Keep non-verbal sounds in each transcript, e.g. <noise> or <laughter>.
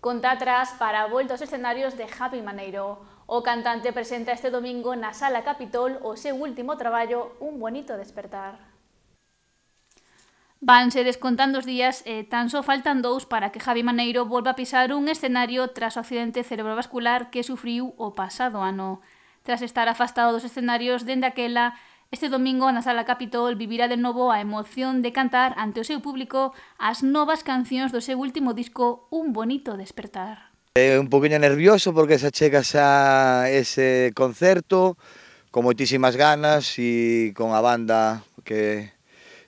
Conta atrás para a aos escenarios de Happy Maneiro. O cantante presenta este domingo na Sala Capitol o seu último traballo Un bonito despertar. Vanse descontando os días e tan só faltan dous para que Javi Maneiro volva a pisar un escenario tras o accidente cerebrovascular que sufriu o pasado ano. Tras estar afastado dos escenarios dende aquela, Este domingo na Sala Capitol vivirá de novo a emoción de cantar ante o seu público as novas cancións do seu último disco Un Bonito Despertar. É un poquinho nervioso porque se achega xa ese concerto con moitísimas ganas e con a banda que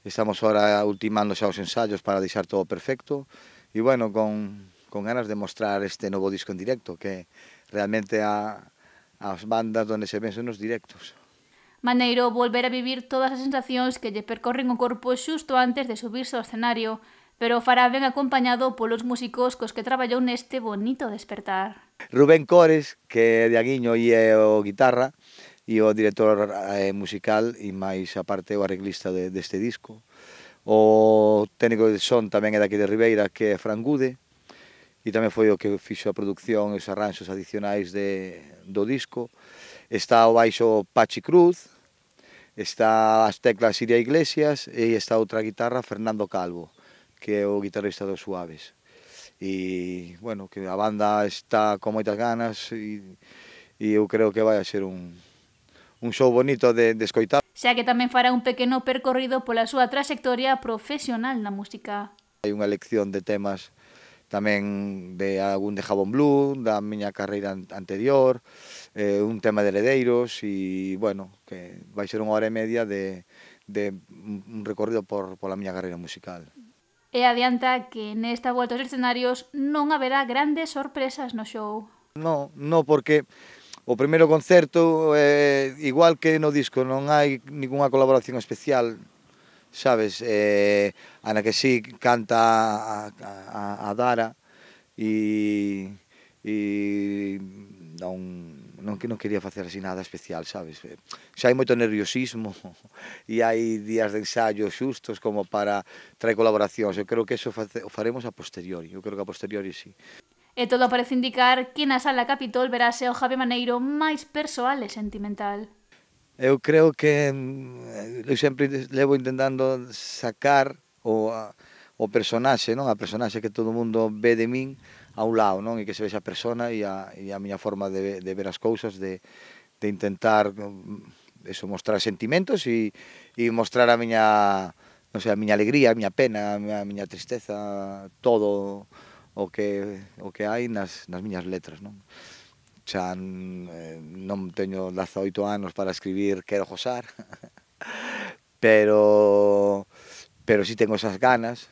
estamos ahora ultimando xa os ensaios para deixar todo perfecto e bueno, con, con ganas de mostrar este novo disco en directo que realmente a, as bandas donde se ven son os directos maneiro volver a vivir todas as sensacións que lle percorren o corpo xusto antes de subirse ao escenario, pero o fará ben acompañado polos músicos cos que traballou neste bonito despertar. Rubén Cores, que é de Aguiño e é o guitarra, e o director eh, musical e máis aparte o arreglista de, deste disco. O técnico de son tamén é daqui de Ribeira, que é Fran Gude, e tamén foi o que fixo a produción e os arranxos adicionais de, do disco. Está o baixo Pachi Cruz, está as teclas Iria Iglesias e está outra guitarra Fernando Calvo, que é o guitarrista dos Suaves. E, bueno, que a banda está con moitas ganas e, e eu creo que vai a ser un, un show bonito de, de escoitar. Xa que tamén fará un pequeno percorrido pola súa trayectoria profesional na música. Hai unha lección de temas tamén de algún de Jabón Blue, da miña carreira anterior, eh, un tema de heredeiros e, bueno, que vai ser unha hora e media de, de un recorrido por, pola miña carreira musical. E adianta que nesta volta aos escenarios non haberá grandes sorpresas no show. Non, no, porque o primeiro concerto, eh, igual que no disco, non hai ninguna colaboración especial, sabes, eh, a na que sí canta a, a, a Dara e, e non, non que non quería facer así nada especial, sabes? Eh, xa hai moito nerviosismo <laughs> e hai días de ensayo xustos como para traer colaboracións. Eu creo que eso o faremos a posteriori, eu creo que a posteriori sí. E todo parece indicar que na sala Capitol verase o Javi Maneiro máis persoal e sentimental. Eu creo que mm, eu eh, sempre levo intentando sacar o, ah, o personaxe, non? A personaxe que todo mundo ve de min a un lado, non? E que se vexe a persona e a, e a miña forma de, de ver as cousas, de, de intentar mm, eso, mostrar sentimentos e, e mostrar a miña non sei, a miña alegría, a miña pena, a miña, a miña tristeza, todo o que o que hai nas, nas miñas letras, non? xa eh, non teño 18 anos para escribir Quero Josar, <laughs> pero pero si sí tengo esas ganas,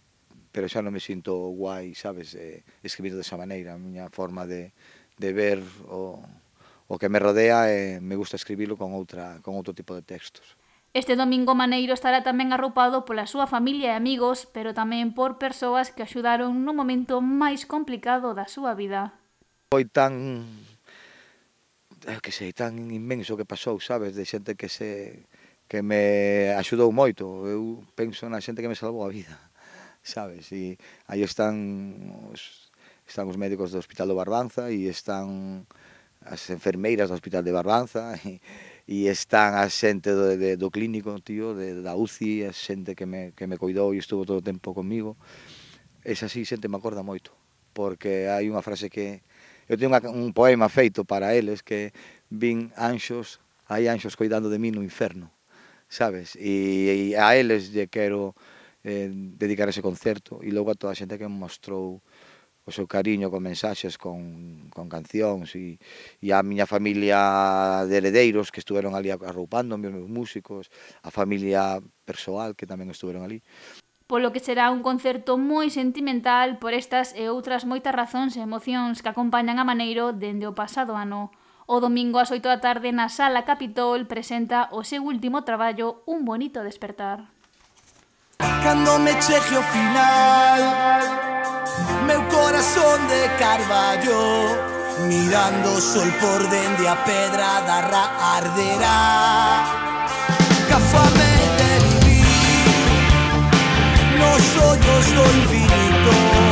pero xa non me sinto guai, sabes, eh, escribindo desa maneira, a miña forma de, de ver o, o que me rodea e eh, me gusta escribilo con outra con outro tipo de textos. Este domingo Maneiro estará tamén arropado pola súa familia e amigos, pero tamén por persoas que axudaron no momento máis complicado da súa vida. Foi tan eu que sei, tan inmenso que pasou, sabes, de xente que se que me axudou moito. Eu penso na xente que me salvou a vida, <laughs> sabes? E aí están os, están os médicos do Hospital do Barbanza e están as enfermeiras do Hospital de Barbanza <laughs> e, e están a xente do, de, do clínico, tío, de, da UCI, a xente que me, que me coidou e estuvo todo o tempo comigo. Esa así, xente me acorda moito, porque hai unha frase que, Eu teño un poema feito para eles que vin anxos, hai anxos coidando de mí no inferno, sabes? E, e a eles lle quero eh, dedicar ese concerto e logo a toda a xente que mostrou o seu cariño con mensaxes, con, con cancións e, e a miña familia de heredeiros que estuveron ali arroupando, os meus músicos, a familia persoal que tamén estuveron ali polo que será un concerto moi sentimental por estas e outras moitas razóns e emocións que acompañan a Maneiro dende o pasado ano. O domingo ás 8 da tarde na Sala Capitol presenta o seu último traballo Un bonito despertar. Cando me chegue o final Meu corazón de carballo Mirando o sol por dende a pedra da ra arderá Cafame los hoyos lo infinito.